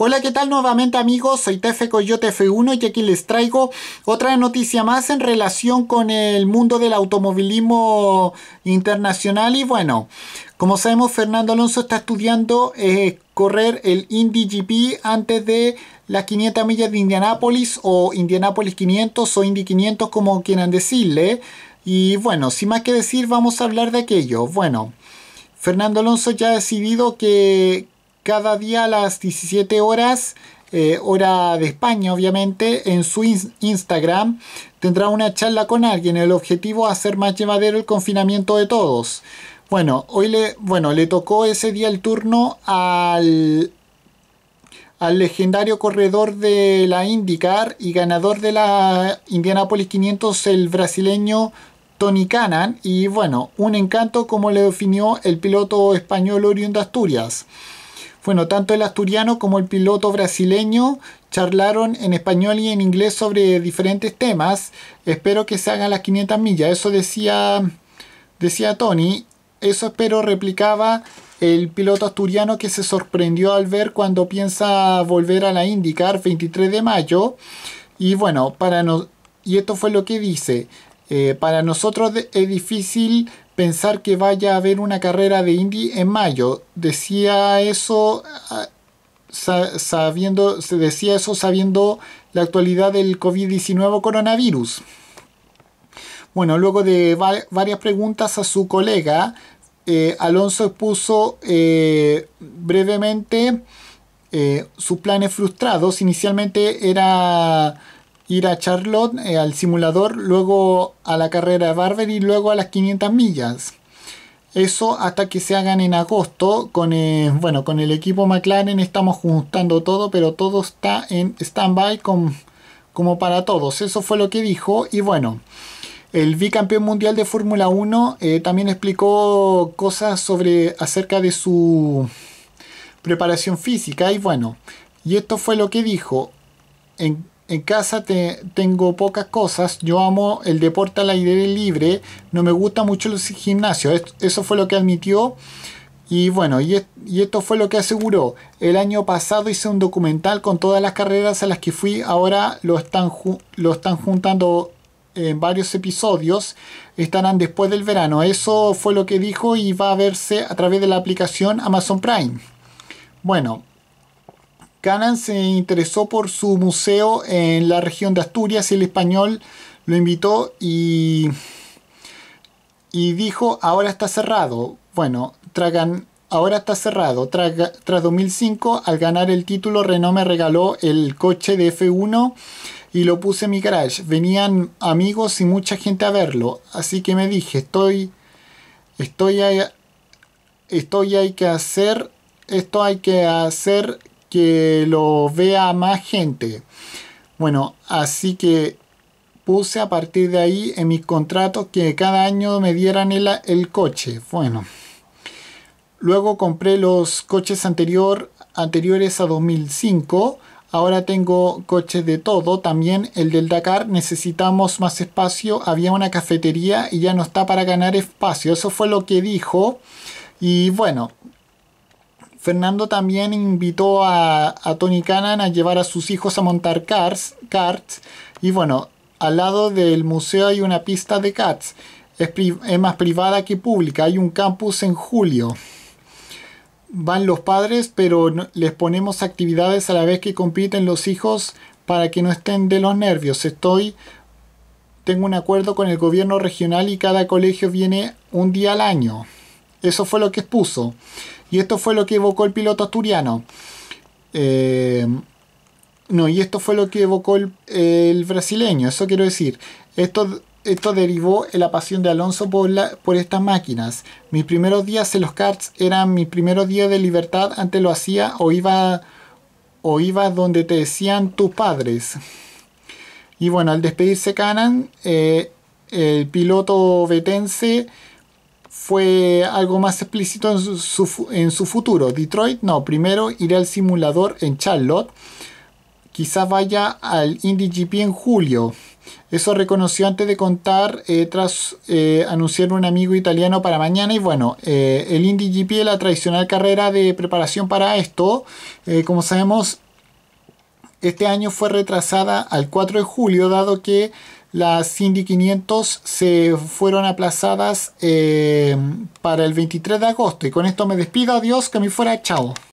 Hola, ¿qué tal nuevamente amigos? Soy Tefe Coyote F1 y aquí les traigo otra noticia más en relación con el mundo del automovilismo internacional y bueno, como sabemos Fernando Alonso está estudiando eh, correr el Indy GP antes de las 500 millas de Indianápolis o Indianápolis 500 o Indy 500 como quieran decirle y bueno, sin más que decir vamos a hablar de aquello. Bueno, Fernando Alonso ya ha decidido que cada día a las 17 horas, eh, hora de España obviamente, en su Instagram tendrá una charla con alguien. El objetivo es hacer más llevadero el confinamiento de todos. Bueno, hoy le, bueno, le tocó ese día el turno al, al legendario corredor de la IndyCar y ganador de la Indianapolis 500, el brasileño Tony Canan. Y bueno, un encanto como le definió el piloto español oriundo Asturias. Bueno, tanto el asturiano como el piloto brasileño charlaron en español y en inglés sobre diferentes temas. Espero que se hagan las 500 millas. Eso decía, decía Tony. Eso espero replicaba el piloto asturiano que se sorprendió al ver cuando piensa volver a la IndyCar 23 de mayo. Y bueno, para no, y esto fue lo que dice. Eh, para nosotros es difícil pensar que vaya a haber una carrera de Indy en mayo. Decía eso ah, sabiendo, se decía eso sabiendo la actualidad del COVID-19 coronavirus. Bueno, luego de varias preguntas a su colega, eh, Alonso expuso eh, brevemente eh, sus planes frustrados. Inicialmente era ir a Charlotte, eh, al simulador, luego a la carrera de Barber y luego a las 500 millas. Eso hasta que se hagan en agosto. Con, eh, bueno, con el equipo McLaren estamos juntando todo, pero todo está en stand-by como para todos. Eso fue lo que dijo. Y bueno, el bicampeón mundial de Fórmula 1 eh, también explicó cosas sobre acerca de su preparación física. Y bueno, y esto fue lo que dijo. En, en casa te, tengo pocas cosas. Yo amo el deporte al aire libre. No me gusta mucho los gimnasios. Eso fue lo que admitió. Y bueno, y, esto fue lo que aseguró. El año pasado hice un documental con todas las carreras a las que fui. Ahora lo están, lo están juntando en varios episodios. Estarán después del verano. Eso fue lo que dijo y va a verse a través de la aplicación Amazon Prime. Bueno, Canan se interesó por su museo en la región de Asturias y el español lo invitó y, y dijo, ahora está cerrado. Bueno, tragan, ahora está cerrado. tras 2005, al ganar el título, Renault me regaló el coche de F1 y lo puse en mi garage. Venían amigos y mucha gente a verlo. Así que me dije, estoy, estoy, estoy, hay que hacer, esto hay que hacer que lo vea más gente. Bueno, así que puse a partir de ahí en mis contratos que cada año me dieran el, el coche. Bueno, luego compré los coches anterior, anteriores a 2005. Ahora tengo coches de todo. También el del Dakar. Necesitamos más espacio. Había una cafetería y ya no está para ganar espacio. Eso fue lo que dijo. Y bueno, Fernando también invitó a, Tony Cannon a llevar a sus hijos a montar cars, carts, Y bueno, al lado del museo hay una pista de cats. Es, más privada que pública. Hay un campus en julio. Van los padres, pero les ponemos actividades a la vez que compiten los hijos para que no estén de los nervios. Estoy tengo un acuerdo con el gobierno regional y cada colegio viene un día al año. Eso fue lo que expuso. Y esto fue lo que evocó el piloto asturiano. Eh, no, y esto fue lo que evocó el, brasileño. Eso quiero decir. Esto, esto derivó en la pasión de Alonso por, por estas máquinas. Mis primeros días en los karts eran mis primeros días de libertad. Antes lo hacía o iba, o iba donde te decían tus padres. Y bueno, al despedirse Canan, eh, el piloto vetense fue algo más explícito en su, futuro. Detroit, no, primero iré al simulador en Charlotte. Quizás vaya al IndyGP en julio. Eso reconoció antes de contar eh, tras eh, anunciar un amigo italiano para mañana. Y bueno, eh, el IndyGP es la tradicional carrera de preparación para esto. Eh, como sabemos, este año fue retrasada al 4 de julio, dado que las Indy 500 se fueron aplazadas eh, para el 23 de agosto. Y con esto me despido, adiós, que me fuera, chao.